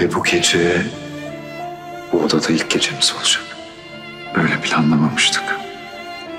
Ve bu gece bu odada ilk gecemiz olacak. Böyle planlamamıştık.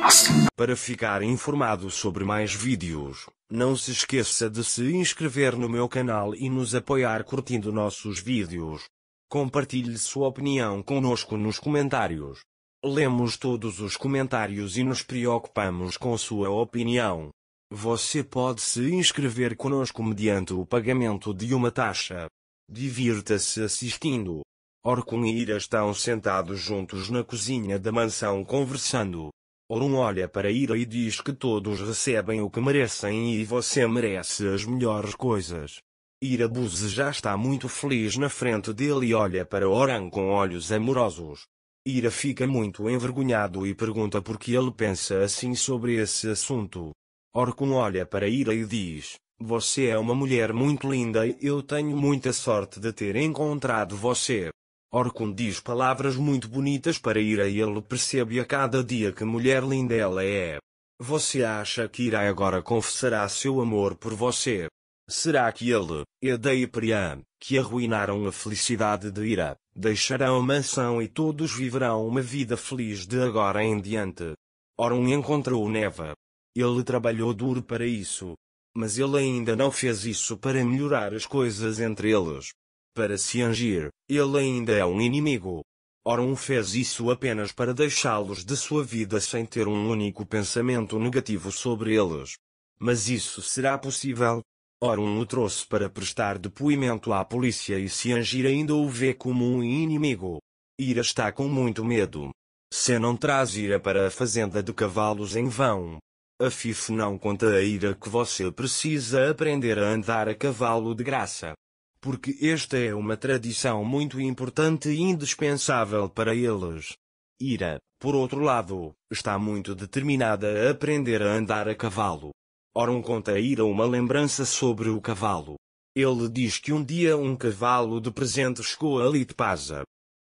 Aslında. Para ficar informado sobre mais vídeos, não se esqueça de se inscrever no meu canal e nos apoiar curtindo nossos vídeos. Compartilhe sua opinião conosco nos comentários. Lemos todos os comentários e nos preocupamos com sua opinião. Você pode se inscrever conosco mediante o pagamento de uma taxa. Divirta-se assistindo. Orcon e Ira estão sentados juntos na cozinha da mansão conversando. Orun olha para Ira e diz que todos recebem o que merecem e você merece as melhores coisas. Ira Buse já está muito feliz na frente dele e olha para Oran com olhos amorosos. Ira fica muito envergonhado e pergunta por que ele pensa assim sobre esse assunto. Orcon olha para Ira e diz, você é uma mulher muito linda e eu tenho muita sorte de ter encontrado você. Orkun diz palavras muito bonitas para Ira e ele percebe a cada dia que mulher linda ela é. Você acha que Ira agora confessará seu amor por você? Será que ele, Eda e Priam, que arruinaram a felicidade de Ira, deixarão a mansão e todos viverão uma vida feliz de agora em diante? Orun encontrou Neva. Ele trabalhou duro para isso, mas ele ainda não fez isso para melhorar as coisas entre eles. Para se angir, ele ainda é um inimigo. Orun fez isso apenas para deixá-los de sua vida sem ter um único pensamento negativo sobre eles. Mas isso será possível? Orun o trouxe para prestar depoimento à polícia e se angir ainda o vê como um inimigo. Ira está com muito medo. Se não traz Ira para a fazenda de cavalos em vão, a FIF não conta a ira que você precisa aprender a andar a cavalo de graça. Porque esta é uma tradição muito importante e indispensável para eles. Ira, por outro lado, está muito determinada a aprender a andar a cavalo. Oron conta a ira uma lembrança sobre o cavalo. Ele diz que um dia um cavalo de presente chegou a de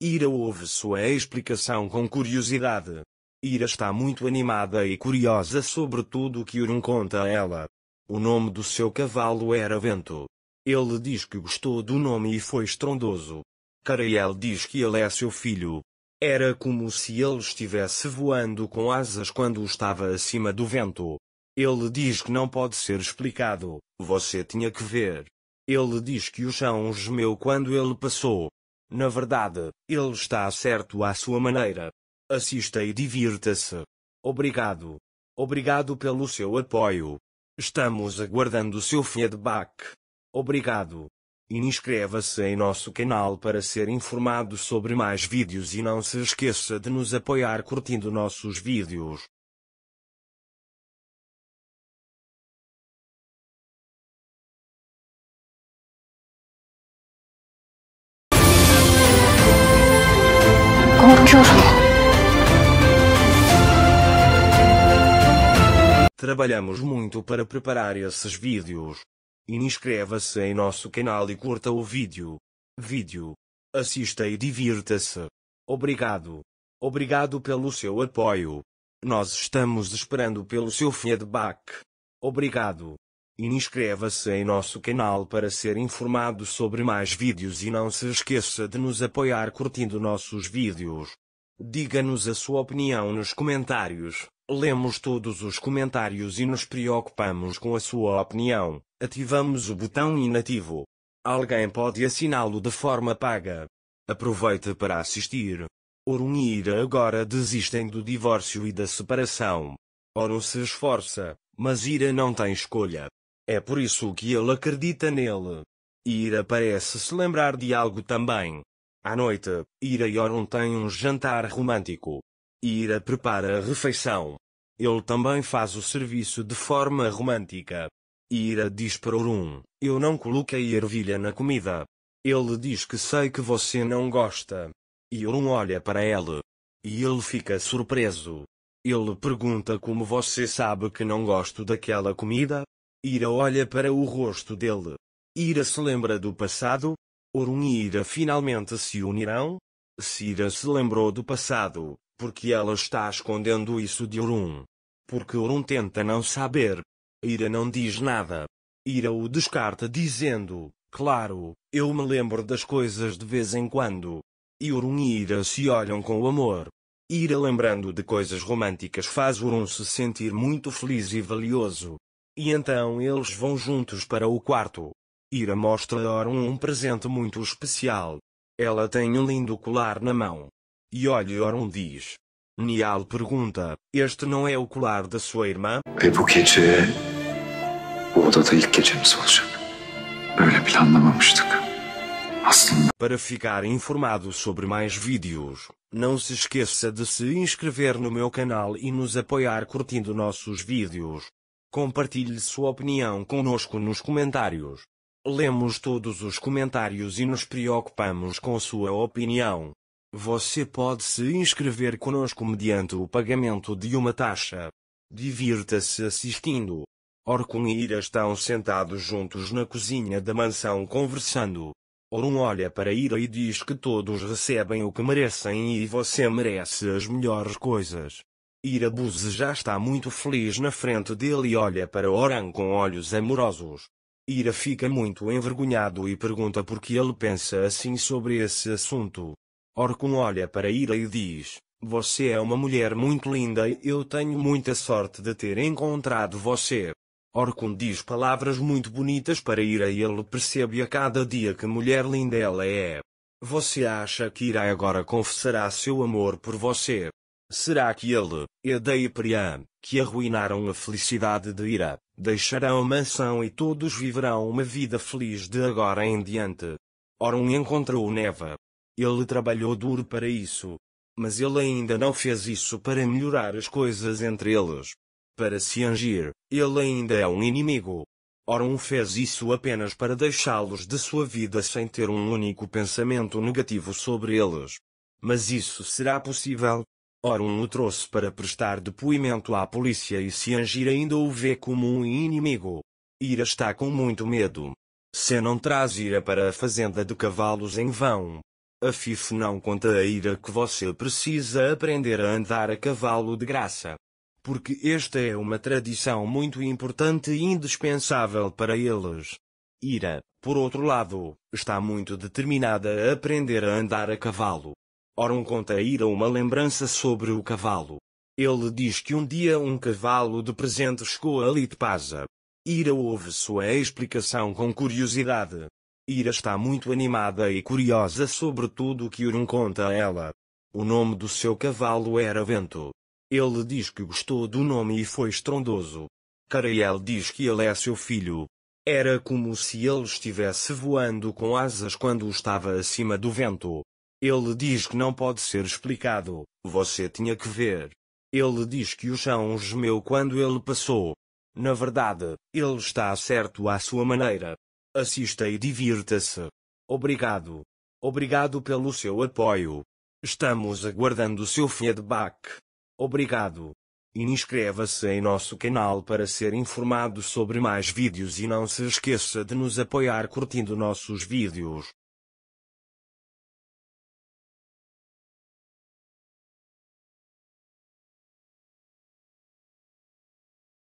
Ira ouve sua explicação com curiosidade, Ira está muito animada e curiosa sobre tudo o que Urun conta a ela. O nome do seu cavalo era Vento. Ele diz que gostou do nome e foi estrondoso. Karael diz que ele é seu filho. Era como se ele estivesse voando com asas quando estava acima do vento. Ele diz que não pode ser explicado, você tinha que ver. Ele diz que o chão gemeu quando ele passou. Na verdade, ele está certo à sua maneira. Assista e divirta-se. Obrigado. Obrigado pelo seu apoio. Estamos aguardando o seu feedback. Obrigado. inscreva-se em nosso canal para ser informado sobre mais vídeos e não se esqueça de nos apoiar curtindo nossos vídeos. Como Trabalhamos muito para preparar esses vídeos. Inscreva-se em nosso canal e curta o vídeo. Vídeo. Assista e divirta-se. Obrigado. Obrigado pelo seu apoio. Nós estamos esperando pelo seu feedback. Obrigado. Inscreva-se em nosso canal para ser informado sobre mais vídeos e não se esqueça de nos apoiar curtindo nossos vídeos. Diga-nos a sua opinião nos comentários. Lemos todos os comentários e nos preocupamos com a sua opinião. Ativamos o botão inativo. Alguém pode assiná-lo de forma paga. Aproveite para assistir. e Ira agora desistem do divórcio e da separação. Orun se esforça, mas Ira não tem escolha. É por isso que ele acredita nele. Ira parece se lembrar de algo também. À noite, Ira e Orun têm um jantar romântico. Ira prepara a refeição. Ele também faz o serviço de forma romântica. Ira diz para Orum: Eu não coloquei ervilha na comida. Ele diz que sei que você não gosta. E Orum olha para ele. E ele fica surpreso. Ele pergunta como você sabe que não gosto daquela comida? Ira olha para o rosto dele. Ira se lembra do passado? Orun e Ira finalmente se unirão? Se Ira se lembrou do passado, porque ela está escondendo isso de Urum, Porque Urum tenta não saber. Ira não diz nada. Ira o descarta dizendo, claro, eu me lembro das coisas de vez em quando. E Urum e Ira se olham com amor. Ira lembrando de coisas românticas faz Urum se sentir muito feliz e valioso. E então eles vão juntos para o quarto. Ira mostra a Urum um presente muito especial. Ela tem um lindo colar na mão. E olhe Oron diz. Nial pergunta, este não é o colar da sua irmã? Para ficar informado sobre mais vídeos, não se esqueça de se inscrever no meu canal e nos apoiar curtindo nossos vídeos. Compartilhe sua opinião conosco nos comentários. Lemos todos os comentários e nos preocupamos com sua opinião. Você pode se inscrever conosco mediante o pagamento de uma taxa. Divirta-se assistindo. Orkun e Ira estão sentados juntos na cozinha da mansão conversando. Orun olha para Ira e diz que todos recebem o que merecem e você merece as melhores coisas. Ira Buze já está muito feliz na frente dele e olha para Oran com olhos amorosos. Ira fica muito envergonhado e pergunta por que ele pensa assim sobre esse assunto. Orkun olha para Ira e diz: Você é uma mulher muito linda e eu tenho muita sorte de ter encontrado você. Orkun diz palavras muito bonitas para Ira e ele percebe a cada dia que mulher linda ela é. Você acha que Ira agora confessará seu amor por você? Será que ele, Eda e Priam, que arruinaram a felicidade de Ira, deixarão a mansão e todos viverão uma vida feliz de agora em diante? Oron encontrou Neva, ele trabalhou duro para isso. Mas ele ainda não fez isso para melhorar as coisas entre eles. Para se angir, ele ainda é um inimigo. Orun fez isso apenas para deixá-los de sua vida sem ter um único pensamento negativo sobre eles. Mas isso será possível? Orun o trouxe para prestar depoimento à polícia e se Angir ainda o vê como um inimigo. Ira está com muito medo. Se não traz Ira para a fazenda de cavalos em vão, a FIF não conta a ira que você precisa aprender a andar a cavalo de graça. Porque esta é uma tradição muito importante e indispensável para eles. Ira, por outro lado, está muito determinada a aprender a andar a cavalo. Oron conta a Ira uma lembrança sobre o cavalo. Ele diz que um dia um cavalo de presente chegou a Litpasa. Ira ouve sua explicação com curiosidade. Ira está muito animada e curiosa sobre tudo o que Urum conta a ela. O nome do seu cavalo era Vento. Ele diz que gostou do nome e foi estrondoso. Karael diz que ele é seu filho. Era como se ele estivesse voando com asas quando estava acima do vento. Ele diz que não pode ser explicado, você tinha que ver. Ele diz que o chão gemeu quando ele passou. Na verdade, ele está certo à sua maneira. Assista e divirta-se. Obrigado. Obrigado pelo seu apoio. Estamos aguardando o seu feedback. Obrigado. inscreva-se em nosso canal para ser informado sobre mais vídeos e não se esqueça de nos apoiar curtindo nossos vídeos.